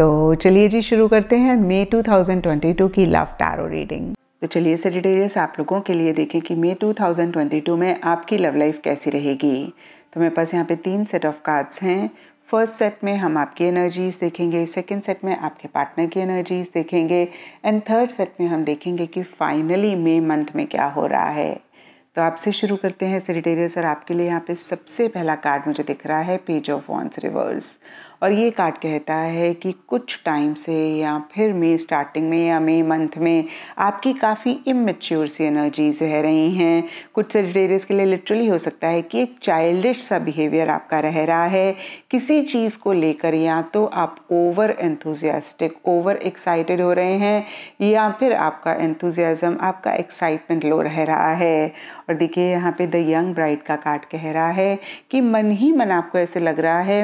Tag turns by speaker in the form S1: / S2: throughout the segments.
S1: तो चलिए जी शुरू करते हैं मे 2022 की लव टैरो रीडिंग तो चलिए सेटेरियस आप लोगों के लिए देखें कि मे 2022 में आपकी लव लाइफ कैसी रहेगी तो मेरे पास यहाँ पे तीन सेट ऑफ कार्ड्स हैं फर्स्ट सेट में हम आपकी एनर्जीज़ देखेंगे सेकंड सेट में आपके पार्टनर की एनर्जीज़ देखेंगे एंड थर्ड सेट में हम देखेंगे कि फाइनली मे मंथ में क्या हो रहा है तो आपसे शुरू करते हैं सेटेरियस और आपके लिए यहाँ पे सबसे पहला कार्ड मुझे दिख रहा है पेज ऑफ वॉन्स रिवर्स और ये कार्ड कहता है कि कुछ टाइम से या फिर मे स्टार्टिंग में या मे मंथ में आपकी काफ़ी इमेच्योर सी एनर्जीज रह रही हैं कुछ सेजिटेरियस के लिए लिटरली हो सकता है कि एक चाइल्डिश सा बिहेवियर आपका रह रहा है किसी चीज़ को लेकर या तो आप ओवर एंथुजियास्टिक ओवर एक्साइटेड हो रहे हैं या फिर आपका एंथुजियाज़म आपका एक्साइटमेंट लो रह रहा है और देखिए यहाँ पे द यंग ब्राइड का कार्ड कह रहा है कि मन ही मन आपको ऐसे लग रहा है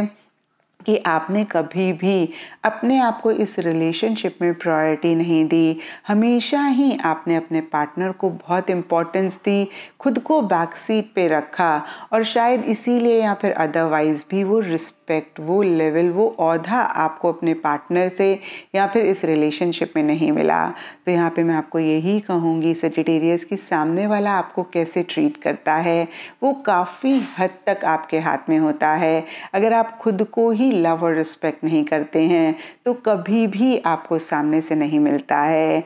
S1: कि आपने कभी भी अपने आप को इस रिलेशनशिप में प्रायोरिटी नहीं दी हमेशा ही आपने अपने पार्टनर को बहुत इम्पोर्टेंस दी खुद को बैक सीट पे रखा और शायद इसीलिए या फिर अदरवाइज़ भी वो रिस्पेक्ट वो लेवल वो औधा आपको अपने पार्टनर से या फिर इस रिलेशनशिप में नहीं मिला तो यहाँ पे मैं आपको यही कहूँगी सेजिटेरियस की सामने वाला आपको कैसे ट्रीट करता है वो काफ़ी हद तक आपके हाथ में होता है अगर आप खुद को ही लव और रिस्पेक्ट नहीं करते हैं तो कभी भी आपको सामने से नहीं मिलता है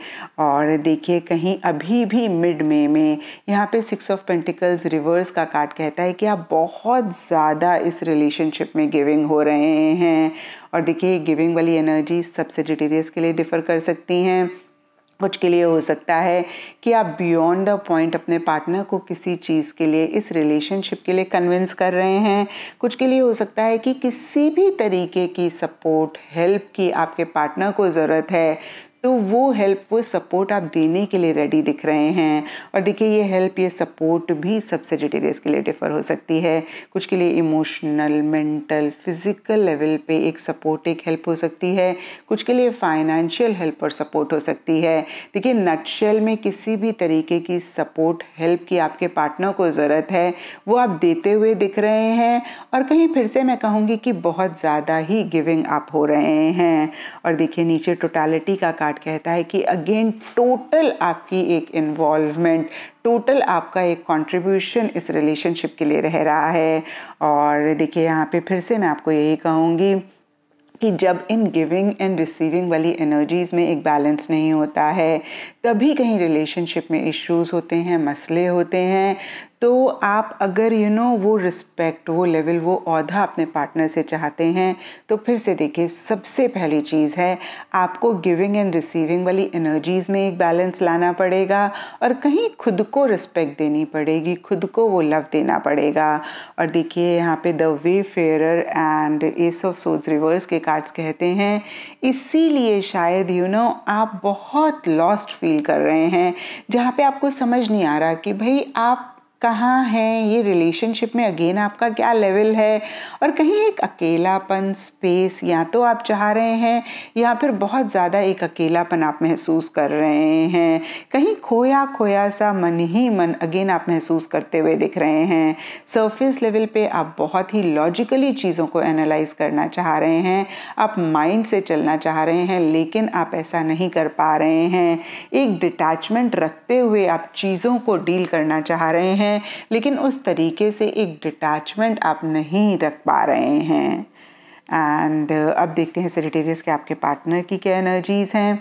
S1: और देखिए कहीं अभी भी मिड मे में यहाँ पे सिक्स ऑफ पेंटिकल्स रिवर्स का कार्ड कहता है कि आप बहुत ज़्यादा इस रिलेशनशिप में गिविंग हो रहे हैं और देखिए गिविंग वाली एनर्जी सबसे डिटेरियस के लिए डिफ़र कर सकती हैं कुछ के लिए हो सकता है कि आप बियॉन्ड द पॉइंट अपने पार्टनर को किसी चीज़ के लिए इस रिलेशनशिप के लिए कन्विंस कर रहे हैं कुछ के लिए हो सकता है कि किसी भी तरीके की सपोर्ट हेल्प की आपके पार्टनर को ज़रूरत है तो वो हेल्प वो सपोर्ट आप देने के लिए रेडी दिख रहे हैं और देखिए ये हेल्प ये सपोर्ट भी सब सेजिटेरियस के लिए डिफ़र हो सकती है कुछ के लिए इमोशनल मेंटल फिज़िकल लेवल पे एक सपोर्ट एक हेल्प हो सकती है कुछ के लिए फाइनेंशियल हेल्प और सपोर्ट हो सकती है देखिए नटशेल में किसी भी तरीके की सपोर्ट हेल्प की आपके पार्टनर को ज़रूरत है वो आप देते हुए दिख रहे हैं और कहीं फिर से मैं कहूँगी कि बहुत ज़्यादा ही गिविंग आप हो रहे हैं और देखिए नीचे टोटालिटी का कार्ड कहता है कि अगेन टोटल आपकी एक इन्वॉल्वमेंट टोटल आपका एक कंट्रीब्यूशन इस रिलेशनशिप के लिए रह रहा है और देखिए यहाँ पे फिर से मैं आपको यही कहूँगी कि जब इन गिविंग एंड रिसीविंग वाली एनर्जीज़ में एक बैलेंस नहीं होता है तभी कहीं रिलेशनशिप में इश्यूज होते हैं मसले होते हैं तो आप अगर यू you नो know, वो रिस्पेक्ट वो लेवल वो अहदा अपने पार्टनर से चाहते हैं तो फिर से देखिए सबसे पहली चीज़ है आपको गिविंग एंड रिसीविंग वाली एनर्जीज़ में एक बैलेंस लाना पड़ेगा और कहीं खुद को रिस्पेक्ट देनी पड़ेगी खुद को वो लव देना पड़ेगा और देखिए यहाँ पे the way fair and ace of सोच रिवर्स के कार्ड्स कहते हैं इसीलिए शायद यू you नो know, आप बहुत लॉस्ट फील कर रहे हैं जहाँ पे आपको समझ नहीं आ रहा कि भाई आप कहाँ हैं ये रिलेशनशिप में अगेन आपका क्या लेवल है और कहीं एक अकेलापन स्पेस या तो आप चाह रहे हैं या फिर बहुत ज़्यादा एक अकेलापन आप महसूस कर रहे हैं कहीं खोया खोया सा मन ही मन अगेन आप महसूस करते हुए दिख रहे हैं सरफेस लेवल पे आप बहुत ही लॉजिकली चीज़ों को एनालाइज करना चाह रहे हैं आप माइंड से चलना चाह रहे हैं लेकिन आप ऐसा नहीं कर पा रहे हैं एक डिटैचमेंट रखते हुए आप चीज़ों को डील करना चाह रहे हैं हैं लेकिन उस तरीके से एक डिटैचमेंट आप नहीं रख पा रहे हैं एंड अब देखते हैं सेटेरियस के आपके पार्टनर की क्या एनर्जीज़ हैं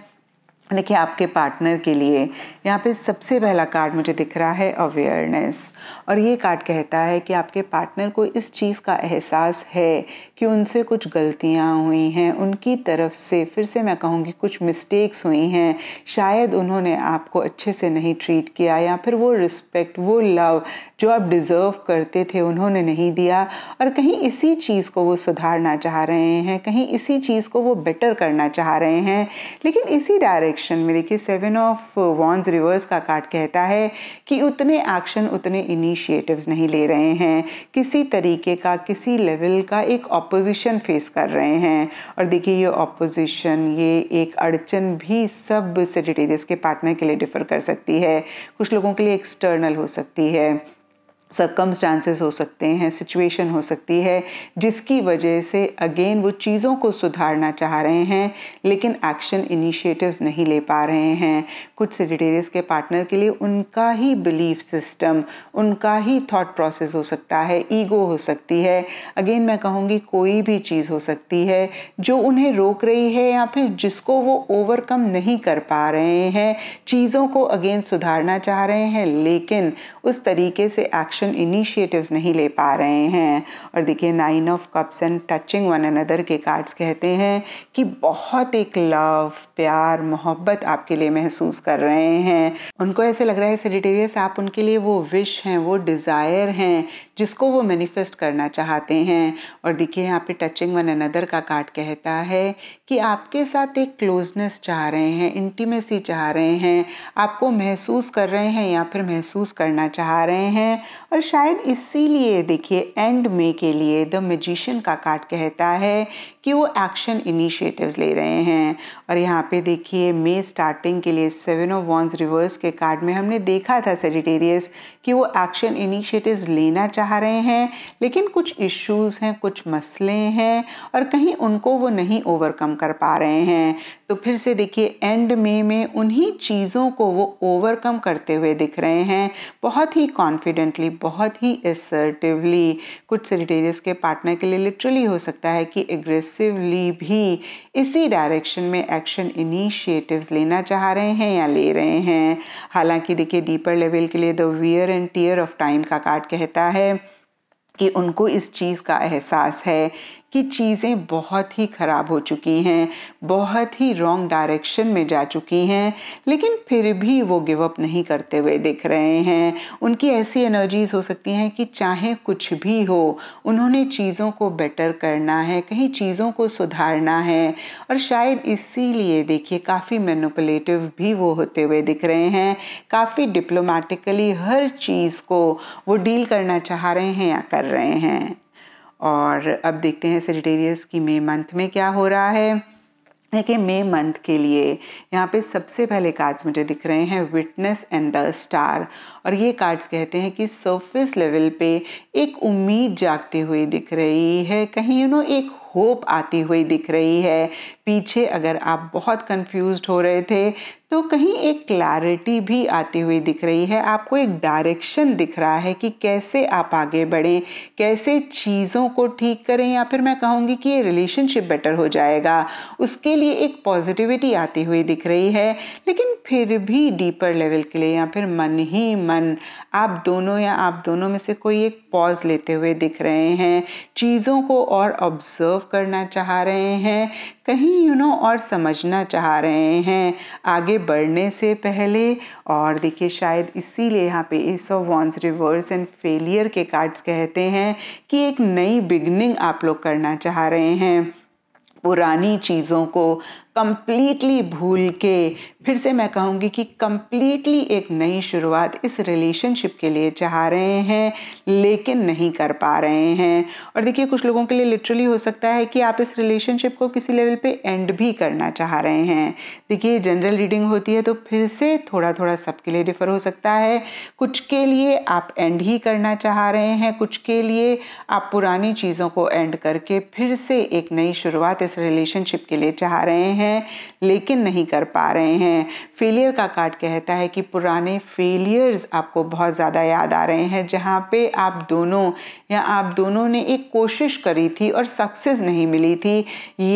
S1: देखिए आपके पार्टनर के लिए यहाँ पे सबसे पहला कार्ड मुझे दिख रहा है अवेयरनेस और ये कार्ड कहता है कि आपके पार्टनर को इस चीज़ का एहसास है कि उनसे कुछ गलतियाँ हुई हैं उनकी तरफ से फिर से मैं कहूँगी कुछ मिस्टेक्स हुई हैं शायद उन्होंने आपको अच्छे से नहीं ट्रीट किया या फिर वो रिस्पेक्ट वो लव जो आप डिज़र्व करते थे उन्होंने नहीं दिया और कहीं इसी चीज़ को वो सुधारना चाह रहे हैं कहीं इसी चीज़ को वो बेटर करना चाह रहे हैं लेकिन इसी डायरेक्ट एक्शन में देखिए सेवन ऑफ वॉन्स रिवर्स का कार्ड कहता है कि उतने एक्शन उतने इनिशिएटिव्स नहीं ले रहे हैं किसी तरीके का किसी लेवल का एक ऑपोजिशन फेस कर रहे हैं और देखिए ये ऑपोजिशन ये एक अड़चन भी सब सेटेरियस के पार्टनर के लिए डिफ़र कर सकती है कुछ लोगों के लिए एक्सटर्नल हो सकती है सर्कमस्टांसेस हो सकते हैं सिचुएशन हो सकती है जिसकी वजह से अगेन वो चीज़ों को सुधारना चाह रहे हैं लेकिन एक्शन इनिशिएटिव्स नहीं ले पा रहे हैं कुछ सेजिटेरियस के पार्टनर के लिए उनका ही बिलीफ सिस्टम उनका ही थॉट प्रोसेस हो सकता है ईगो हो सकती है अगेन मैं कहूँगी कोई भी चीज़ हो सकती है जो उन्हें रोक रही है या फिर जिसको वो ओवरकम नहीं कर पा रहे हैं चीज़ों को अगेन सुधारना चाह रहे हैं लेकिन उस तरीके से एक्शन एक्शन इनिशिएटिव्स नहीं ले पा रहे हैं और देखिए nine of cups and touching one another के कार्ड्स कहते हैं कि बहुत एक लव प्यार मोहब्बत आपके लिए महसूस कर रहे हैं उनको ऐसे लग रहा है सेजिटेरियस आप उनके लिए वो विश हैं वो डिज़ायर हैं जिसको वो मैनिफेस्ट करना चाहते हैं और देखिए यहाँ पे टचिंग वन अनदर का कार्ड कहता है कि आपके साथ एक क्लोजनेस चाह रहे हैं इंटीमेसी चाह रहे हैं आपको महसूस कर रहे हैं या फिर महसूस करना चाह रहे हैं और शायद इसीलिए देखिए एंड में के लिए द मजिशियन का कार्ड कहता है कि वो एक्शन इनिशिएटिव्स ले रहे हैं और यहाँ पे देखिए मे स्टार्टिंग के लिए सेवन ऑफ वॉन्स रिवर्स के कार्ड में हमने देखा था सेजिटेरियस कि वो एक्शन इनिशिएटिव्स लेना चाह रहे हैं लेकिन कुछ इश्यूज़ हैं कुछ मसले हैं और कहीं उनको वो नहीं ओवरकम कर पा रहे हैं तो फिर से देखिए एंड में में उन्हीं चीज़ों को वो ओवरकम करते हुए दिख रहे हैं बहुत ही कॉन्फिडेंटली बहुत ही एसर्टिवली कुछ सेजिटेरियस के पार्टनर के लिए लिटरली हो सकता है कि एग्रेस डिसाइसिवली भी इसी डायरेक्शन में एक्शन इनिशिएटिव्स लेना चाह रहे हैं या ले रहे हैं हालांकि देखिए डीपर लेवल के लिए the wear and tear of time का कार्ड कहता है कि उनको इस चीज़ का एहसास है कि चीज़ें बहुत ही ख़राब हो चुकी हैं बहुत ही रॉन्ग डायरेक्शन में जा चुकी हैं लेकिन फिर भी वो गिव अप नहीं करते हुए दिख रहे हैं उनकी ऐसी एनर्जीज़ हो सकती हैं कि चाहे कुछ भी हो उन्होंने चीज़ों को बेटर करना है कहीं चीज़ों को सुधारना है और शायद इसीलिए देखिए काफ़ी मैनुपलेटिव भी वो होते हुए दिख रहे हैं काफ़ी डिप्लोमेटिकली हर चीज़ को वो डील करना चाह रहे हैं या कर रहे हैं और अब देखते हैं सेजिटेरियस की मे मंथ में क्या हो रहा है देखिए मे मंथ के लिए यहाँ पे सबसे पहले कार्ड्स मुझे दिख रहे हैं विटनेस एंड द स्टार और ये कार्ड्स कहते हैं कि सरफेस लेवल पे एक उम्मीद जागती हुई दिख रही है कहीं यू नो एक होप आती हुई दिख रही है पीछे अगर आप बहुत कंफ्यूज हो रहे थे तो कहीं एक क्लैरिटी भी आती हुई दिख रही है आपको एक डायरेक्शन दिख रहा है कि कैसे आप आगे बढ़ें कैसे चीज़ों को ठीक करें या फिर मैं कहूँगी कि ये रिलेशनशिप बेटर हो जाएगा उसके लिए एक पॉजिटिविटी आती हुई दिख रही है लेकिन फिर भी डीपर लेवल के लिए या फिर मन ही मन आप दोनों या आप दोनों में से कोई एक पॉज लेते हुए दिख रहे हैं चीज़ों को और ऑब्ज़र्व करना चाह रहे हैं कहीं यू नो और समझना चाह रहे हैं आगे बढ़ने से पहले और देखिए शायद इसीलिए यहाँ पे ace of wands reverse and failure के कार्ड्स कहते हैं कि एक नई बिगनिंग आप लोग करना चाह रहे हैं पुरानी चीज़ों को कम्प्लीटली भूल के फिर से मैं कहूँगी कि कम्प्लीटली एक नई शुरुआत इस रिलेशनशिप के लिए चाह रहे हैं लेकिन नहीं कर पा रहे हैं और देखिए कुछ लोगों के लिए लिटरली हो सकता है कि आप इस रिलेशनशिप को किसी लेवल पे एंड भी करना चाह रहे हैं देखिए जनरल रीडिंग होती है तो फिर से थोड़ा थोड़ा सबके लिए डिफ़र हो सकता है कुछ के लिए आप एंड ही करना चाह रहे हैं कुछ के लिए आप पुरानी चीज़ों को एंड करके फिर से एक नई शुरुआत इस रिलेशनशिप के लिए चाह रहे हैं लेकिन नहीं कर पा रहे हैं हैं फेलियर का कार्ड कहता है कि पुराने फेलियर्स आपको बहुत ज़्यादा याद आ रहे हैं जहाँ पे आप दोनों या आप दोनों ने एक कोशिश करी थी और सक्सेस नहीं मिली थी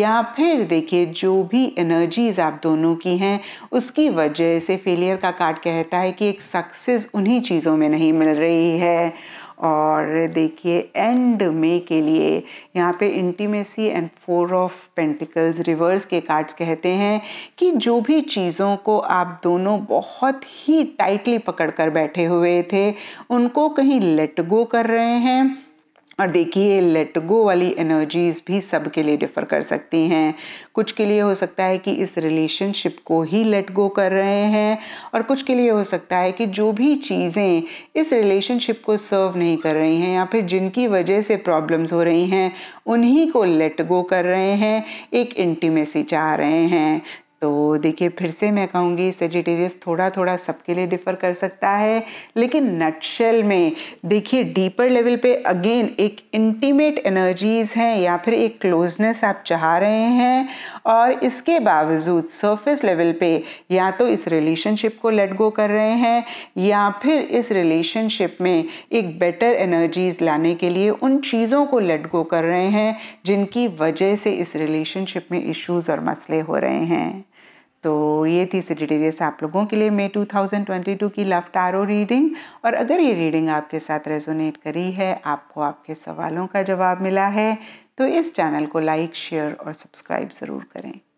S1: या फिर देखिए जो भी एनर्जीज आप दोनों की हैं उसकी वजह से फेलियर का कार्ड कहता है कि एक सक्सेस उन्हीं चीज़ों में नहीं मिल रही है और देखिए एंड मे के लिए यहाँ पे intimacy and four of pentacles reverse के कार्ड्स कहते हैं कि जो भी चीज़ों को आप दोनों बहुत ही टाइटली पकड़ कर बैठे हुए थे उनको कहीं लेट गो कर रहे हैं और देखिए लेट गो वाली एनर्जीज भी सबके लिए डिफ़र कर सकती हैं कुछ के लिए हो सकता है कि इस रिलेशनशिप को ही लेट गो कर रहे हैं और कुछ के लिए हो सकता है कि जो भी चीज़ें इस रिलेशनशिप को सर्व नहीं कर रही हैं या फिर जिनकी वजह से प्रॉब्लम्स हो रही हैं उन्हीं को लेट गो कर रहे हैं एक इंटीमेसी चाह रहे हैं तो देखिए फिर से मैं कहूँगी सेजिटेरियस थोड़ा थोड़ा सबके लिए डिफ़र कर सकता है लेकिन नटशेल में देखिए डीपर लेवल पे अगेन एक इंटीमेट एनर्जीज़ हैं या फिर एक क्लोजनेस आप चाह रहे हैं और इसके बावजूद सरफेस लेवल पे या तो इस रिलेशनशिप को लेट गो कर रहे हैं या फिर इस रिलेशनशिप में एक बेटर एनर्जीज़ लाने के लिए उन चीज़ों को लेट गो कर रहे हैं जिनकी वजह से इस रिलेशनशिप में इश्यूज़ और मसले हो रहे हैं तो ये थी सजिटेरियस आप लोगों के लिए मे 2022 की लव टारो रीडिंग और अगर ये रीडिंग आपके साथ रेजोनेट करी है आपको आपके सवालों का जवाब मिला है तो इस चैनल को लाइक शेयर और सब्सक्राइब ज़रूर करें